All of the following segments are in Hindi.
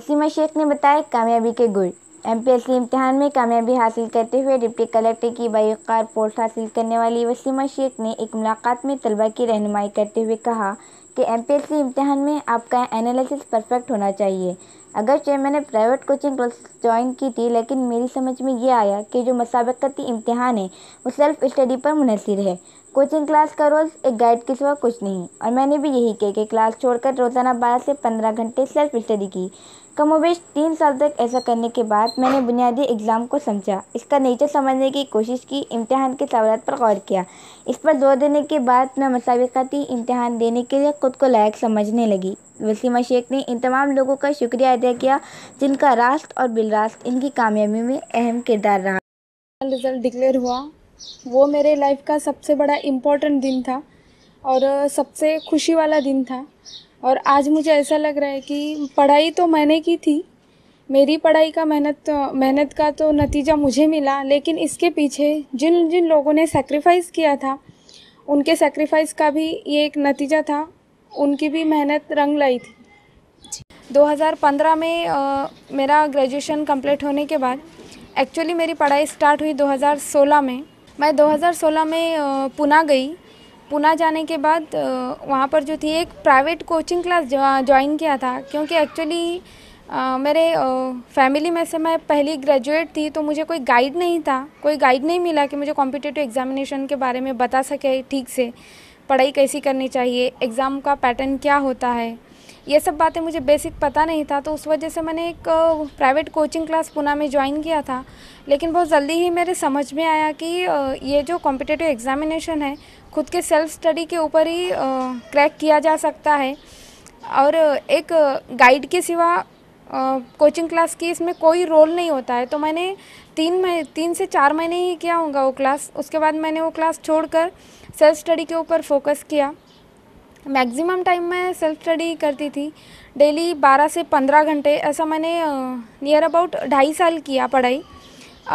वसीमा शेख ने बताया कामयाबी के गुर एमपीएससी इम्तहान में कामयाबी हासिल करते हुए डिप्टी कलेक्टर की बाइकार पोस्ट हासिल करने वाली वसीमा शेख ने एक मुलाकात में तलबा की रहनुमाई करते हुए कहा कि एमपीएससी इम्तहान में आपका एनालिसिस परफेक्ट होना चाहिए अगरचे मैंने प्राइवेट कोचिंग क्लास ज्वाइन की थी लेकिन मेरी समझ में ये आया कि जो मसाबकती इम्तहान है वो सेल्फ़ स्टडी पर मुनसर है कोचिंग क्लास का रोज एक गाइड के सिवा कुछ नहीं और मैंने भी यही किया कि क्लास छोड़कर रोज़ाना बारह से पंद्रह घंटे सेल्फ स्टडी की कमोबेश तीन साल तक ऐसा करने के बाद मैंने बुनियादी एग्ज़ाम को समझा इसका नेचर समझने की कोशिश की इम्तहान के सवाल पर गौर किया इस पर जोर देने के बाद मैं मसाबकती इम्तहान देने के लिए ख़ुद को लायक समझने लगी वसीमा शेख ने इन तमाम लोगों का शुक्रिया अदा किया जिनका रास्त और बिलराष्ट्र इनकी कामयाबी में अहम किरदार रहा रिज़ल्ट डिक्लेयर हुआ वो मेरे लाइफ का सबसे बड़ा इम्पोर्टेंट दिन था और सबसे खुशी वाला दिन था और आज मुझे ऐसा लग रहा है कि पढ़ाई तो मैंने की थी मेरी पढ़ाई का मेहनत मेहनत का तो नतीजा मुझे मिला लेकिन इसके पीछे जिन जिन लोगों ने सेक्रीफाइस किया था उनके सेक्रीफाइस का भी ये एक नतीजा था उनकी भी मेहनत रंग लाई थी 2015 में आ, मेरा ग्रेजुएशन कंप्लीट होने के बाद एक्चुअली मेरी पढ़ाई स्टार्ट हुई 2016 में मैं 2016 में पुना गई पुना जाने के बाद वहाँ पर जो थी एक प्राइवेट कोचिंग क्लास ज्वाइन किया था क्योंकि एक्चुअली मेरे फैमिली में से मैं पहली ग्रेजुएट थी तो मुझे कोई गाइड नहीं था कोई गाइड नहीं मिला कि मुझे कॉम्पिटेटिव एग्जामिनेशन के बारे में बता सके ठीक से पढ़ाई कैसी करनी चाहिए एग्ज़ाम का पैटर्न क्या होता है ये सब बातें मुझे बेसिक पता नहीं था तो उस वजह से मैंने एक प्राइवेट कोचिंग क्लास पुणे में ज्वाइन किया था लेकिन बहुत जल्दी ही मेरे समझ में आया कि ये जो कॉम्पिटेटिव एग्ज़ामिनेशन है खुद के सेल्फ स्टडी के ऊपर ही क्रैक किया जा सकता है और एक गाइड के सिवा कोचिंग क्लास की इसमें कोई रोल नहीं होता है तो मैंने तीन महीने तीन से चार महीने ही किया होगा वो क्लास उसके बाद मैंने वो क्लास छोड़कर सेल्फ स्टडी के ऊपर फोकस किया मैक्सिमम टाइम मैं सेल्फ स्टडी करती थी डेली 12 से 15 घंटे ऐसा मैंने नियर अबाउट ढाई साल किया पढ़ाई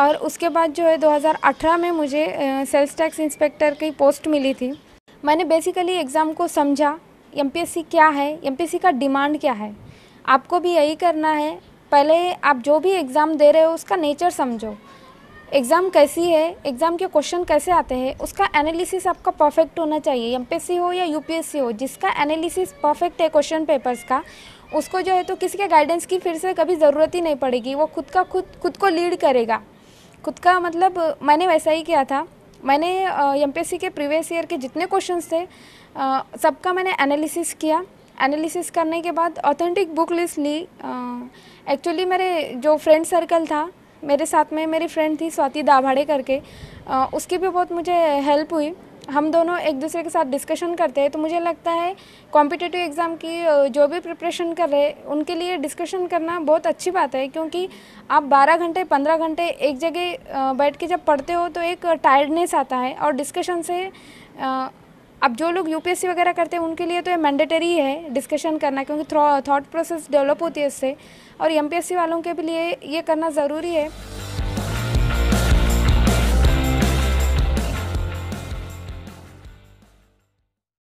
और उसके बाद जो है 2018 में मुझे सेल्स टैक्स इंस्पेक्टर की पोस्ट मिली थी मैंने बेसिकली एग्ज़ाम को समझा एम क्या है एम का डिमांड क्या है आपको भी यही करना है पहले आप जो भी एग्ज़ाम दे रहे हो उसका नेचर समझो एग्ज़ाम कैसी है एग्ज़ाम के क्वेश्चन कैसे आते हैं उसका एनालिसिस आपका परफेक्ट होना चाहिए एम हो या यू हो जिसका एनालिसिस परफेक्ट है क्वेश्चन पेपर्स का उसको जो है तो किसी के गाइडेंस की फिर से कभी ज़रूरत ही नहीं पड़ेगी वो खुद का खुद खुद को लीड करेगा खुद का मतलब मैंने वैसा ही किया था मैंने एम के प्रीवियस ईयर के जितने क्वेश्चन थे सबका मैंने एनालिसिस किया एनालिसिस करने के बाद ऑथेंटिक बुक लिस्ट ली एक्चुअली मेरे जो फ्रेंड सर्कल था मेरे साथ में मेरी फ्रेंड थी स्वाति दाभाड़े करके उसकी भी बहुत मुझे हेल्प हुई हम दोनों एक दूसरे के साथ डिस्कशन करते हैं तो मुझे लगता है कॉम्पिटेटिव एग्ज़ाम की जो भी प्रिपरेशन कर रहे हैं उनके लिए डिस्कशन करना बहुत अच्छी बात है क्योंकि आप 12 घंटे 15 घंटे एक जगह बैठ के जब पढ़ते हो तो एक टायर्डनेस आता है और डिस्कशन से अब जो लोग यूपीएससी वगैरह करते हैं उनके लिए तो ये मैंडेटरी है डिस्कशन करना क्योंकि थॉट प्रोसेस डेवलप होती है इससे और एमपीएससी वालों के लिए ये करना ज़रूरी है